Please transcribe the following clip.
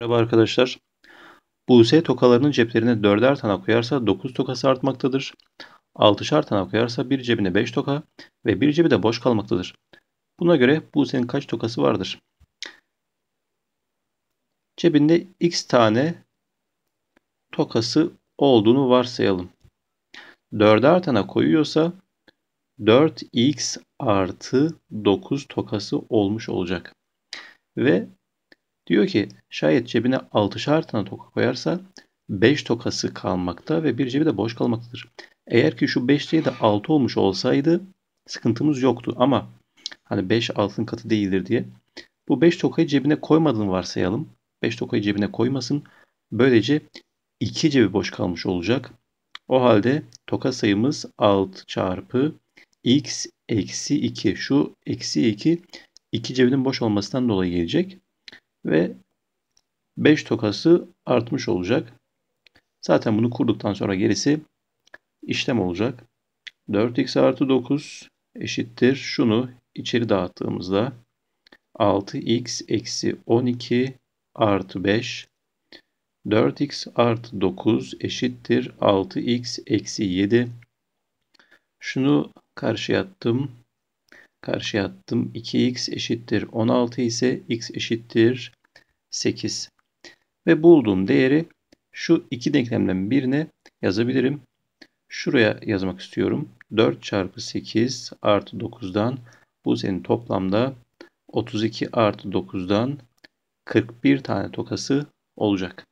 Merhaba arkadaşlar. Buse tokalarının ceplerine 4'er tane koyarsa 9 tokası artmaktadır. 6'şar tane koyarsa bir cebine 5 toka ve bir cebi de boş kalmaktadır. Buna göre Buse'nin kaç tokası vardır? Cebinde x tane tokası olduğunu varsayalım. 4'er tane koyuyorsa 4x artı 9 tokası olmuş olacak. Ve Diyor ki şayet cebine 6'şar şartına toka koyarsa 5 tokası kalmakta ve bir cebi de boş kalmaktadır. Eğer ki şu 5'te de 6 olmuş olsaydı sıkıntımız yoktu ama hani 5 altın katı değildir diye. Bu 5 tokayı cebine koymadığını varsayalım. 5 tokayı cebine koymasın. Böylece 2 cebi boş kalmış olacak. O halde toka sayımız 6 çarpı x eksi 2. Şu eksi 2 2 cebinin boş olmasından dolayı gelecek ve 5 tokası artmış olacak. Zaten bunu kurduktan sonra gerisi işlem olacak. 4x artı 9 eşittir. Şunu içeri dağıttığımızda 6x eksi 12 artı 5 4x artı 9 eşittir 6x eksi 7. Şunu karşıya attım karşıya attım. 2x eşittir 16 ise x eşittir 8. Ve bulduğum değeri şu iki denklemden birine yazabilirim. Şuraya yazmak istiyorum. 4 çarpı 8 artı 9'dan bu senin toplamda 32 artı 9'dan 41 tane tokası olacak.